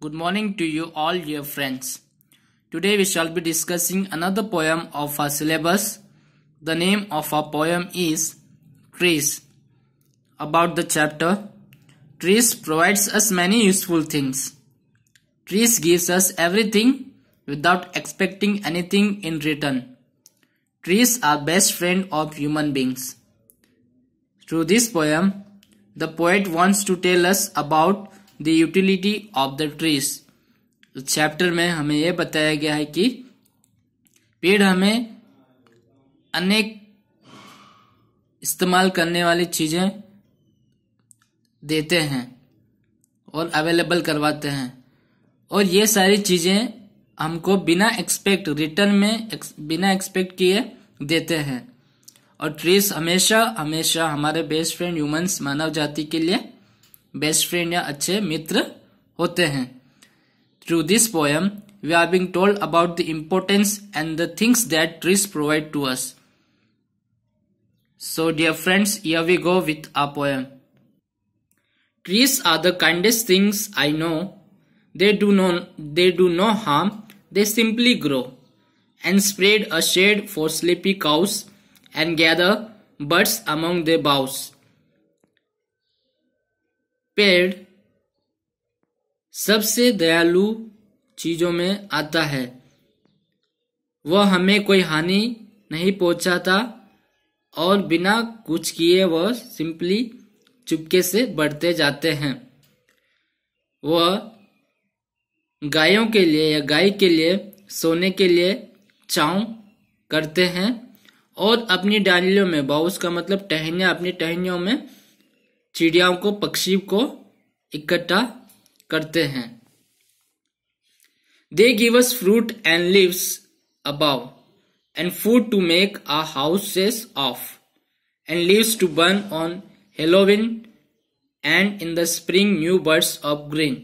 Good morning to you all dear friends. Today we shall be discussing another poem of our syllabus. The name of our poem is Trees. About the chapter, Trees provides us many useful things. Trees gives us everything without expecting anything in return. Trees are best friend of human beings. Through this poem, the poet wants to tell us about the utility of the trees chapter में हमें यह बताया गया है कि पेड़ हमें अनेक इस्तेमाल करने वाली चीज़ें देते हैं और अवेलेबल करवाते हैं और ये सारी चीज़ें हमको बिना एक्सपेक्ट रिटर्न में एक्स, बिना एक्सपेक्ट किए देते हैं और ट्रीज हमेशा हमेशा हमारे बेस्ट फ्रेंड ह्यूमंस मानव जाति के लिए बेस्ट फ्रेंड या अच्छे मित्र होते हैं through this poem we are being told about the importance and the things that trees provide to us So dear friends, here we go with our poem. Trees are the kindest things I know. They do no, they do no harm, they simply grow and spread a shade for sleepy cows and gather birds among their boughs. पेड़ सबसे दयालु चीजों में आता है वह हमें कोई हानि नहीं पहुंचाता और बिना कुछ किए वह सिंपली चुपके से बढ़ते जाते हैं वह गायों के लिए या गाय के लिए सोने के लिए चाव करते हैं और अपनी डालियों में बाउस का मतलब टहनिया अपनी टहनियों में चिड़ियाओं को पक्षी को इकट्ठा करते हैं they give us fruit and leaves above and food to make our houses of and leaves to burn on Halloween and in the spring new birds of green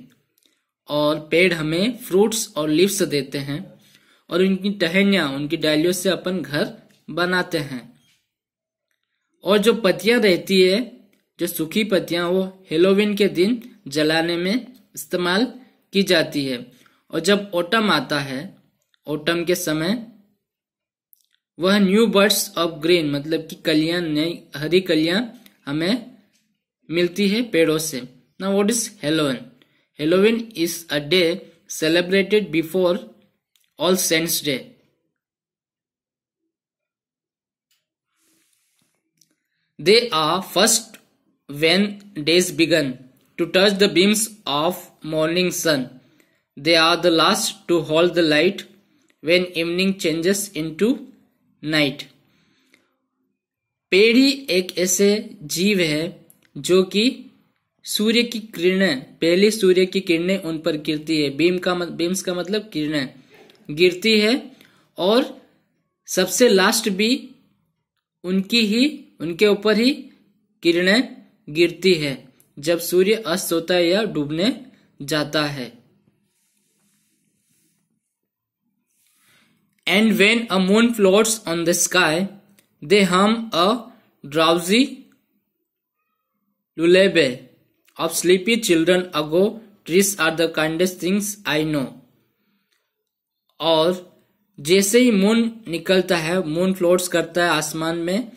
और पेड़ हमें फ्रूट्स और लिवस देते हैं और उनकी टहनिया उनकी डालियों से अपन घर बनाते हैं और जो पतियां रहती है जो सूखी पत्तियां वो हेलोविन के दिन जलाने में इस्तेमाल की जाती है और जब ओटम आता है ओटम के समय वह न्यू बर्ड्स ऑफ ग्रीन मतलब कि कलियां नई हरी कलियां हमें मिलती है पेड़ों से ना what is Halloween Halloween is a day celebrated before All Saints Day they are first when days begun to touch the beams of morning sun. They are the last to hold the light when evening changes into night पेड़ी एक ऐसे जीव है जो कि सूर्य की किरणें पहले सूर्य की किरणें उन पर गिरती है बीम का बीम्स का मतलब किरणें गिरती है और सबसे लास्ट भी उनकी ही उनके ऊपर ही किरणें गिरती है जब सूर्य अस्त होता है या डूबने जाता है and when a moon floats on the sky they hum a drowsy lullaby of sleepy children ago trees are the kindest things I know और जैसे ही मून निकलता है मून फ्लोट्स करता है आसमान में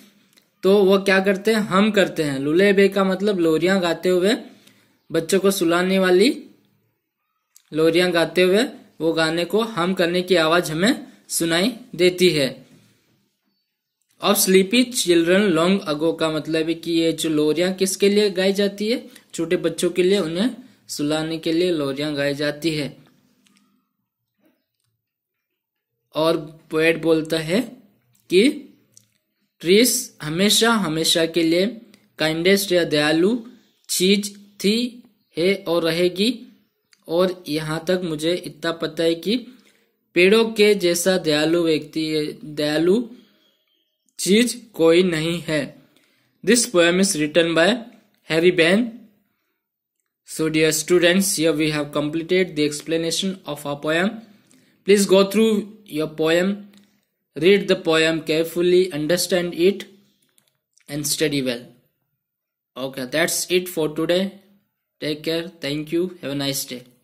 तो वो क्या करते हैं हम करते हैं लुले बे का मतलब लोरियां गाते हुए बच्चों को सुलाने वाली लोरियां गाते हुए वो गाने को हम करने की आवाज हमें सुनाई देती है अब स्लीपी चिल्ड्रन लॉन्ग अगो का मतलब है कि ये जो लोरियां किसके लिए गाई जाती है छोटे बच्चों के लिए उन्हें सुलाने के लिए लोरियां गाई जाती है और पोएट बोलता है कि ट्रिस हमेशा हमेशा के लिए काइंडेस्ट या दयालु चीज थी है और रहेगी और यहाँ तक मुझे इतना पता है कि पेड़ों के जैसा दयालु व्यक्ति दयालु चीज कोई नहीं है this poem is written by Harry Behn so dear students here we have completed the explanation of our poem please go through your poem Read the poem carefully, understand it, and study well. Okay, that's it for today. Take care. Thank you. Have a nice day.